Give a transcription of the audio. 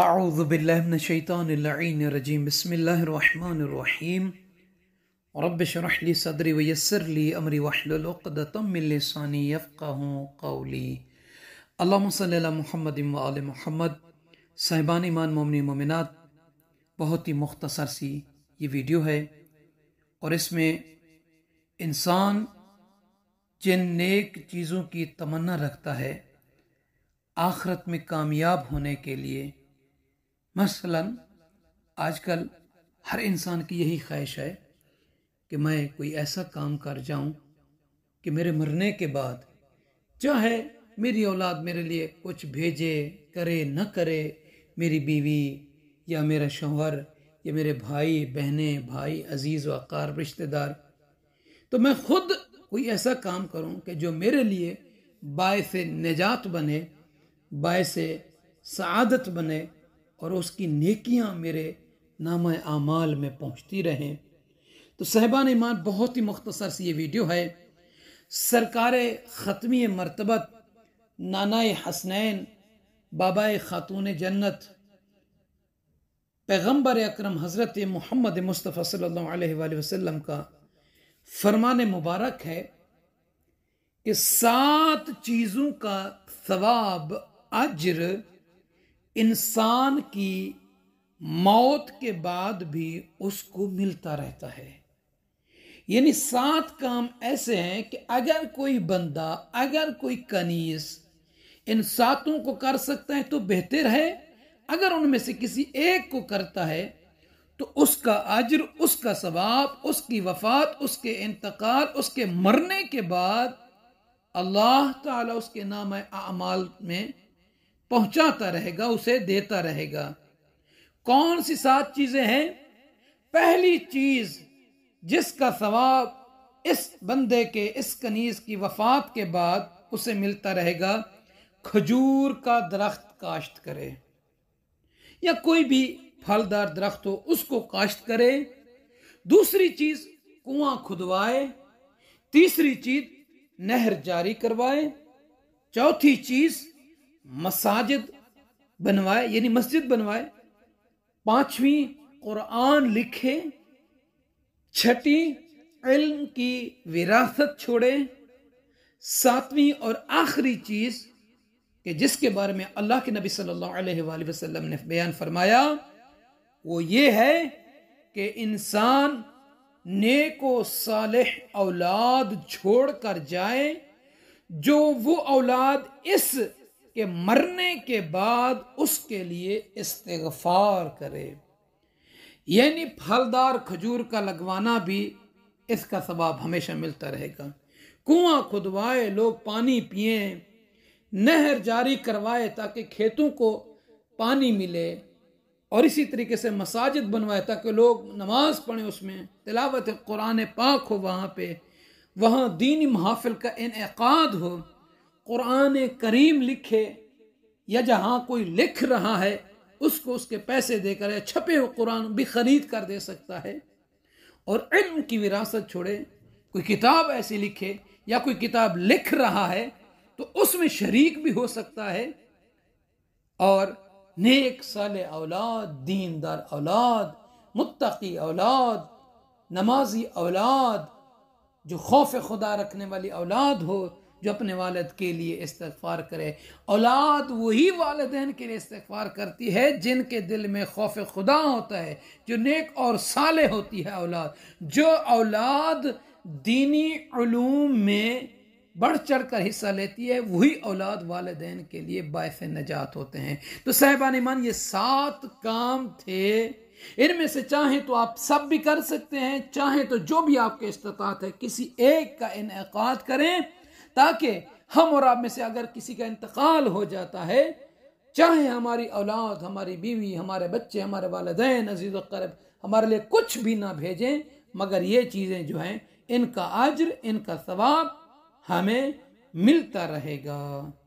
अऊज़ बिल्लाशैतानरजीम बसमीम रबशरली सदरी वयसरली अमरी वाहलतमिलसानी फ़ाहूली अल्लाम महमद आल महमद साहिबान ईमान ममिन ममिनत बहुत ही मुख्तसर सी ये वीडियो है और इसमें इंसान जिन नेक चीज़ों की तमन्ना रखता है आखरत में कामयाब होने के लिए मसलन आजकल हर इंसान की यही ख्वाहिश है कि मैं कोई ऐसा काम कर जाऊं कि मेरे मरने के बाद चाहे मेरी औलाद मेरे लिए कुछ भेजे करे न करे मेरी बीवी या मेरा शोहर या मेरे भाई बहने भाई अजीज़ वक़ार रिश्तेदार तो मैं खुद कोई ऐसा काम करूं कि जो मेरे लिए बाय से निजात बने बाय से सदत बने और उसकी नेकियां मेरे नाम आमाल में पहुंचती रहें तो साहबान ईमान बहुत ही मुख्तसर सी ये वीडियो है सरकार ख़त्मी मरतबत नाना हसनैन बाबा ख़ातून जन्नत पैगम्बर अक्रम हज़रत मोहम्मद मुस्तफ़ा सल्लल्लाहु अलैहि वसल्लम का फरमान मुबारक है कि सात चीज़ों का सवाब अजर इंसान की मौत के बाद भी उसको मिलता रहता है यानी सात काम ऐसे हैं कि अगर कोई बंदा अगर कोई कनीस इन सातों को कर सकता है तो बेहतर है अगर उनमें से किसी एक को करता है तो उसका अजर उसका सवाब उसकी वफात उसके इंतकाल उसके मरने के बाद अल्लाह ताला उसके नाम अमाल में पहुंचाता रहेगा उसे देता रहेगा कौन सी सात चीजें हैं पहली चीज जिसका सवाब इस बंदे के इस कनीज की वफात के बाद उसे मिलता रहेगा खजूर का दरख्त काश्त करे या कोई भी फलदार दरख्त हो उसको काश्त करे दूसरी चीज कुआं खुदवाए तीसरी चीज नहर जारी करवाए चौथी चीज़ मसाजिद बनवाए यानी मस्जिद बनवाए पांचवी कुरान लिखे छठी इल्म की विरासत छोड़े सातवीं और आखिरी चीज कि जिसके बारे में अल्लाह के नबी सल्लल्लाहु अलैहि वसल्लम ने बयान फरमाया वो ये है कि इंसान नेको सालिह औलाद छोड़ कर जाए जो वो औलाद इस कि मरने के बाद उसके लिए इस्तगफार करे यानी फलदार खजूर का लगवाना भी इसका सबाब हमेशा मिलता रहेगा कुआं खुदवाए लोग पानी पिए नहर जारी करवाए ताकि खेतों को पानी मिले और इसी तरीके से मसाजिद बनवाए ताकि लोग नमाज पढ़ें उसमें तिलावत कुरान पाक हो वहाँ पे वहाँ दीनी महाफिल का इनका हो कुरान करीम लिखे या जहाँ कोई लिख रहा है उसको उसके पैसे देकर या छपे हुए कुरान भी खरीद कर दे सकता है और इल्म की विरासत छोड़े कोई किताब ऐसी लिखे या कोई किताब लिख रहा है तो उसमें शरीक भी हो सकता है और नेक साल औलाद दीनदार औलाद मुत्तकी औलाद नमाजी औलाद जो खौफ खुदा रखने वाली औलाद हो जो अपने वालद के लिए इस्तफ़ार करे औलाद वही वालदेन के लिए इस्तफ़ार करती है जिनके दिल में खौफ खुदा होता है जो नेक और साले होती है औलाद जो औलाद दीनी ूम में बढ़ चढ़ कर हिस्सा लेती है वही औलाद वालदेन के लिए बायस नजात होते हैं तो साहबान मान ये सात काम थे इनमें से चाहे तो आप सब भी कर सकते हैं चाहे तो जो भी आपके इस्तात है किसी एक का इनका करें ताकि हम और आप में से अगर किसी का इंतकाल हो जाता है चाहे हमारी औलाद हमारी बीवी हमारे बच्चे हमारे वालदे अजीज करब हमारे लिए कुछ भी ना भेजें मगर ये चीज़ें जो हैं इनका अज्र इनका सवाब हमें मिलता रहेगा